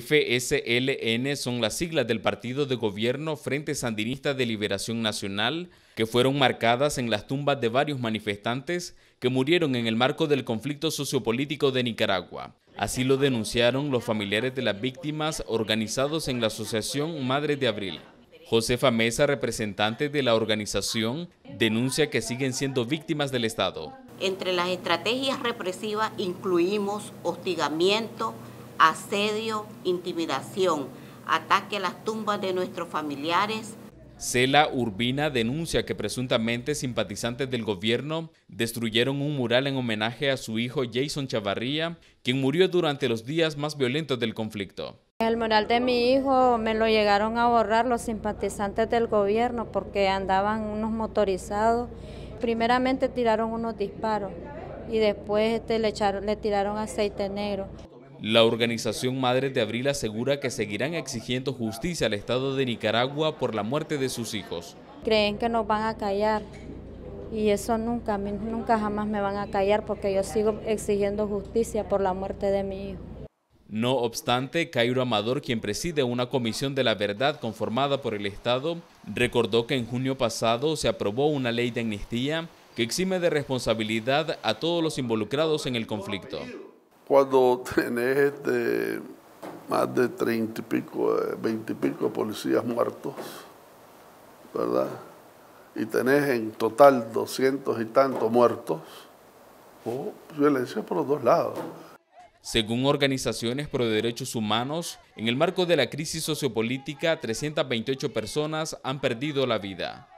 FSLN son las siglas del Partido de Gobierno Frente Sandinista de Liberación Nacional, que fueron marcadas en las tumbas de varios manifestantes que murieron en el marco del conflicto sociopolítico de Nicaragua. Así lo denunciaron los familiares de las víctimas organizados en la Asociación Madres de Abril. Josefa Mesa, representante de la organización, denuncia que siguen siendo víctimas del Estado. Entre las estrategias represivas incluimos hostigamiento, asedio, intimidación, ataque a las tumbas de nuestros familiares. Cela Urbina denuncia que presuntamente simpatizantes del gobierno destruyeron un mural en homenaje a su hijo Jason Chavarría, quien murió durante los días más violentos del conflicto. El mural de mi hijo me lo llegaron a borrar los simpatizantes del gobierno porque andaban unos motorizados. Primeramente tiraron unos disparos y después este, le tiraron aceite negro. La organización Madres de Abril asegura que seguirán exigiendo justicia al Estado de Nicaragua por la muerte de sus hijos. Creen que nos van a callar y eso nunca, nunca jamás me van a callar porque yo sigo exigiendo justicia por la muerte de mi hijo. No obstante, Cairo Amador, quien preside una comisión de la verdad conformada por el Estado, recordó que en junio pasado se aprobó una ley de amnistía que exime de responsabilidad a todos los involucrados en el conflicto cuando tenés este, más de treinta y pico, eh, veinte pico policías muertos, ¿verdad? Y tenés en total doscientos y tantos muertos, o oh, violencia por los dos lados. Según organizaciones pro derechos humanos, en el marco de la crisis sociopolítica, 328 personas han perdido la vida.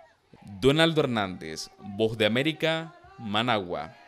Donaldo Hernández, Voz de América, Managua.